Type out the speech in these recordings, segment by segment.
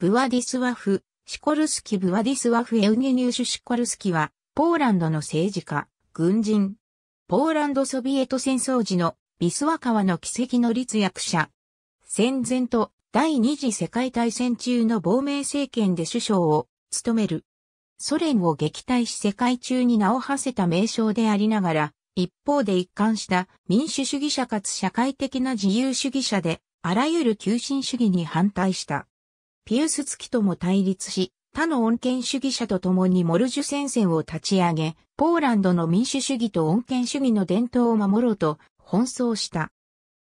ブワディスワフ、シコルスキ・ブワディスワフ・エウゲニューシュ・シコルスキは、ポーランドの政治家、軍人、ポーランドソビエト戦争時のビスワ川の奇跡の立役者。戦前と第二次世界大戦中の亡命政権で首相を務める。ソ連を撃退し世界中に名を馳せた名称でありながら、一方で一貫した民主主義者かつ社会的な自由主義者で、あらゆる求心主義に反対した。ピウス付きとも対立し、他の恩恵主義者と共にモルジュ戦線を立ち上げ、ポーランドの民主主義と恩恵主義の伝統を守ろうと奔走した。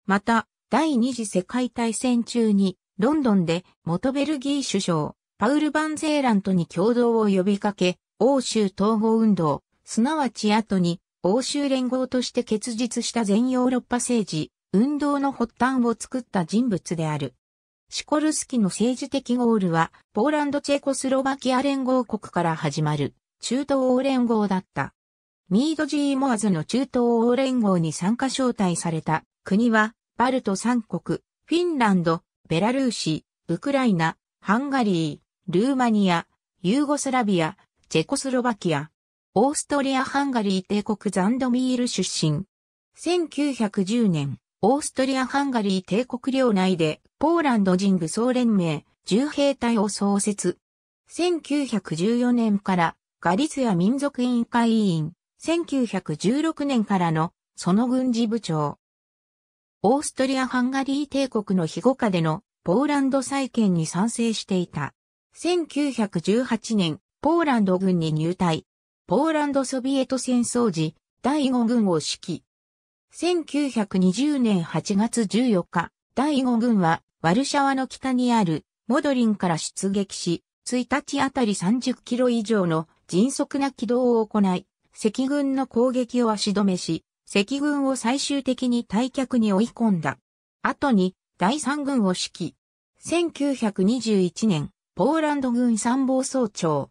また、第二次世界大戦中に、ロンドンで元ベルギー首相、パウル・バンゼーラントに共同を呼びかけ、欧州統合運動、すなわち後に欧州連合として結実した全ヨーロッパ政治、運動の発端を作った人物である。シコルスキの政治的ゴールは、ポーランドチェコスロバキア連合国から始まる中東欧連合だった。ミード・ジー・モアズの中東欧連合に参加招待された国は、バルト3国、フィンランド、ベラルーシ、ウクライナ、ハンガリー、ルーマニア、ユーゴスラビア、チェコスロバキア、オーストリア・ハンガリー帝国ザンドミール出身。1910年、オーストリア・ハンガリー帝国領内でポーランド人武装連盟、重兵隊を創設。1914年からガリツヤ民族委員会委員、1916年からのその軍事部長。オーストリア・ハンガリー帝国の庇護下でのポーランド再建に賛成していた。1918年、ポーランド軍に入隊。ポーランドソビエト戦争時、第5軍を指揮。1920年8月14日、第5軍はワルシャワの北にあるモドリンから出撃し、1日あたり30キロ以上の迅速な軌道を行い、赤軍の攻撃を足止めし、赤軍を最終的に退却に追い込んだ。後に第三軍を指揮。1921年、ポーランド軍参謀総長。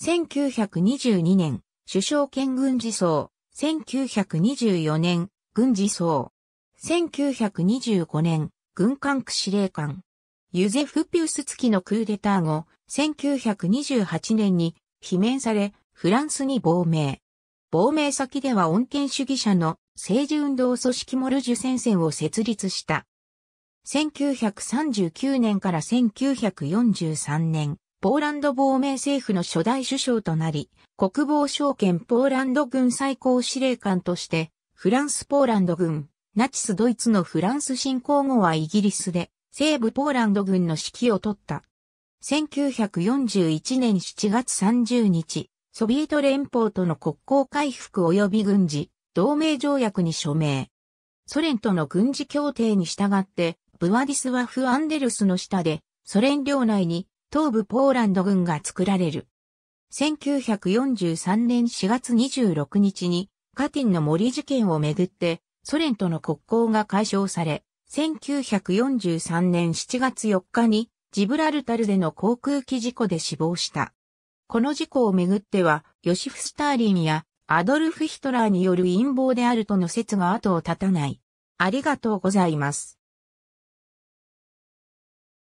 1922年、首相兼軍事総。1924年、軍事総。1925年、軍管区司令官。ユゼフ・ピュースツキのクーデター後、1928年に、罷免され、フランスに亡命。亡命先では恩恵主義者の政治運動組織モルジュ戦線を設立した。1939年から1943年、ポーランド亡命政府の初代首相となり、国防省兼ポーランド軍最高司令官として、フランス・ポーランド軍、ナチスドイツのフランス侵攻後はイギリスで西部ポーランド軍の指揮を取った。1941年7月30日、ソビエト連邦との国交回復及び軍事、同盟条約に署名。ソ連との軍事協定に従って、ブワディスワフ・アンデルスの下で、ソ連領内に東部ポーランド軍が作られる。1943年4月26日に、カティンの森事件をめぐって、ソ連との国交が解消され、1943年7月4日にジブラルタルでの航空機事故で死亡した。この事故をめぐっては、ヨシフ・スターリンやアドルフ・ヒトラーによる陰謀であるとの説が後を絶たない。ありがとうございます。